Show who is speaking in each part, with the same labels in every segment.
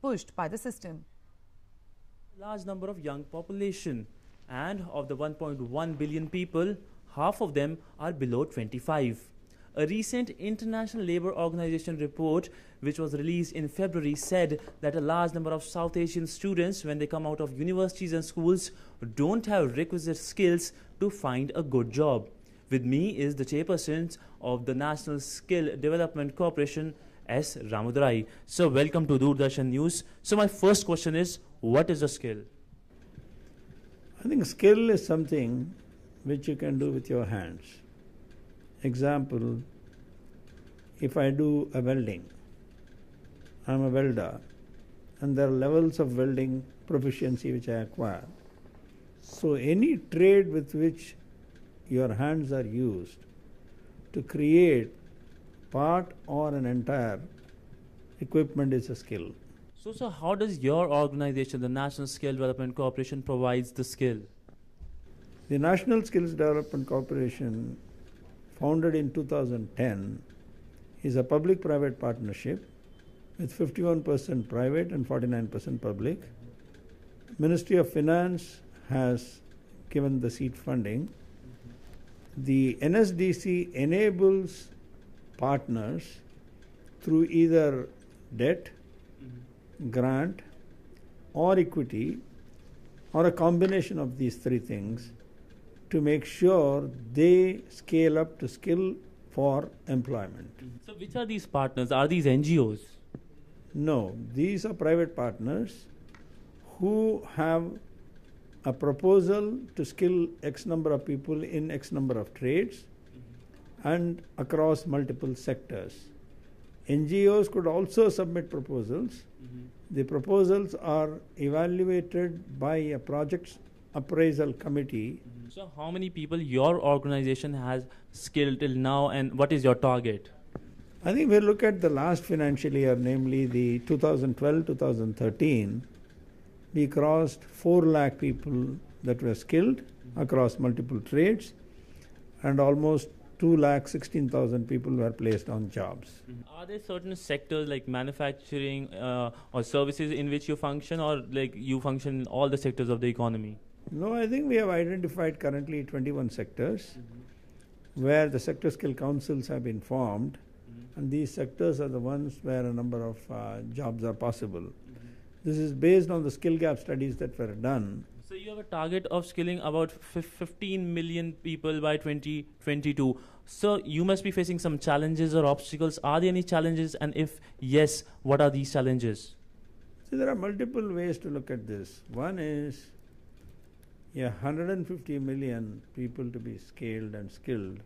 Speaker 1: pushed by the system. Large number of young population and of the 1.1 billion people, half of them are below 25. A recent International Labour Organization report, which was released in February, said that a large number of South Asian students, when they come out of universities and schools, don't have requisite skills to find a good job. With me is the chairperson of the National Skill Development Corporation, S. Ramudrai, So welcome to Doordarshan News. So my first question is, what is a skill? I think skill
Speaker 2: is something which you can do with your hands. Example, if I do a welding, I'm a welder, and there are levels of welding proficiency which I acquire. So any trade with which your hands are used to create part or an entire equipment is a skill.
Speaker 1: So, sir, how does your organization, the National Skill Development Corporation, provides the skill?
Speaker 2: The National Skills Development Corporation, founded in 2010, is a public-private partnership with 51% private and 49% public. Ministry of Finance has given the seed funding. The NSDC enables partners through either debt, mm-hmm. grant, or equity, or a combination of these three things to make sure they scale up to skill for employment.
Speaker 1: So, which are these partners? Are these NGOs?
Speaker 2: No, these are private partners who have a proposal to skill X number of people in X number of trades and across multiple sectors. NGOs could also submit proposals. Mm-hmm. The proposals are evaluated by a project appraisal committee.
Speaker 1: Mm-hmm. So, how many people your organization has skilled till now, and what is your target?
Speaker 2: I think we'll look at the last financial year, namely the 2012 2013. We crossed 4 lakh people that were skilled mm-hmm. across multiple trades, and almost 2 lakh 16,000 people were placed on jobs. Mm-hmm.
Speaker 1: Are there certain sectors like manufacturing uh, or services in which you function, or like you function in all the sectors of the economy?
Speaker 2: No, I think we have identified currently 21 sectors mm-hmm. where the sector skill councils have been formed, mm-hmm. and these sectors are the ones where a number of uh, jobs are possible. Mm-hmm. This is based on the skill gap studies that were done
Speaker 1: you have a target of skilling about 15 million people by 2022. So you must be facing some challenges or obstacles. Are there any challenges? And if yes, what are these challenges?
Speaker 2: See, there are multiple ways to look at this. One is
Speaker 1: yeah, 150
Speaker 2: million people to be scaled and skilled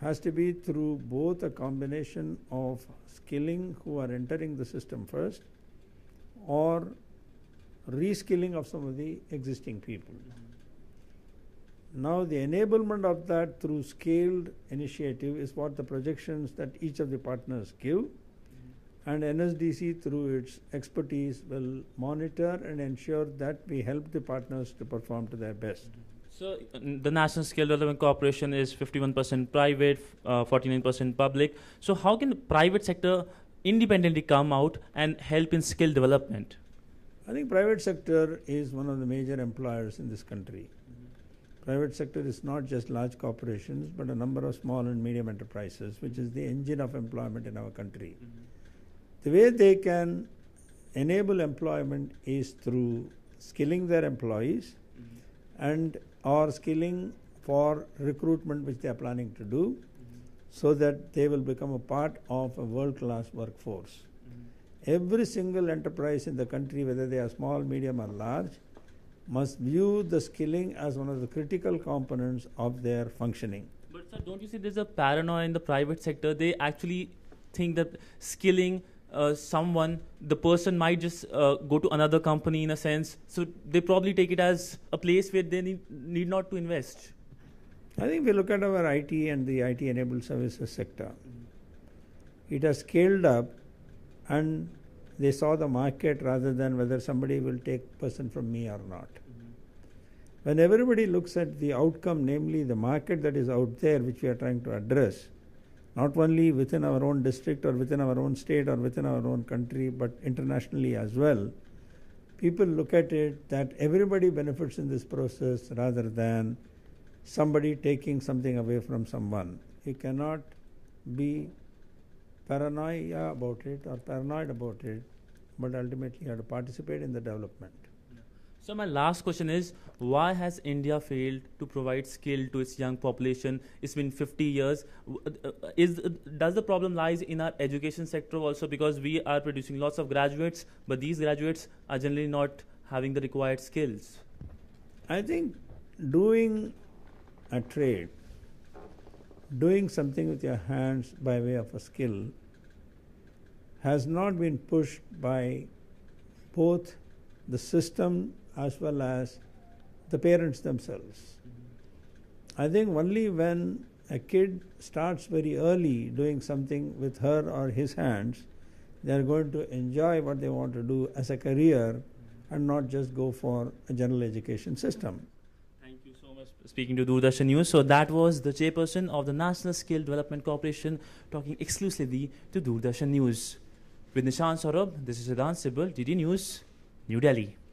Speaker 2: has to be through both a combination of skilling who are entering the system first or reskilling of some of the existing people. Now, the enablement of that through scaled initiative is what the projections that each of the partners give, and NSDC, through its expertise, will monitor and ensure that we help the partners to perform to their best.
Speaker 1: So, the National Scale Development Corporation is 51% private, 49% uh, public. So, how can the private sector independently come out and help in skill development?
Speaker 2: I think private sector is one of the major employers in this country. Private sector is not just large corporations, but a number of small and medium enterprises, which is the engine of employment in our country. The way they can enable employment is through skilling their employees and or skilling for recruitment which they are planning to do so that they will become a part of a world class workforce every single enterprise in the country, whether they are small, medium, or large, must view the skilling as one of the critical components of their functioning.
Speaker 1: But, sir, don't you see there's a paranoia in the private sector? They actually think that skilling uh, someone, the person might just uh, go to another company in a sense. So they probably take it as a place where they need, need not to invest.
Speaker 2: I think we look at our IT and the IT enabled services sector. It has scaled up and they saw the market rather than whether somebody will take person from me or not. When everybody looks at the outcome, namely the market that is out there, which we are trying to address, not only within our own district or within our own state or within our own country, but internationally as well, people look at it that everybody benefits in this process rather than somebody taking something away from someone. You cannot be paranoia about it or paranoid about it, but ultimately you have to participate in the development.
Speaker 1: So my last question is, why has India failed to provide skill to its young population? It's been 50 years. Uh, is does the problem lies in our education sector also because we are producing lots of graduates, but these graduates are generally not having the required skills? I think doing
Speaker 2: a trade doing something with your hands by way of a skill has not been pushed by both the system as well as the parents themselves. I think only when a kid starts very early doing something with her or his hands, they are going to enjoy what they want to do as a career and not just go for a general education system
Speaker 1: speaking to Doordarshan News. So that was the chairperson of the National Skill Development Corporation talking exclusively to Doordarshan News. With Nishan Saurabh, this is Adan Sibyl, DD News, New Delhi.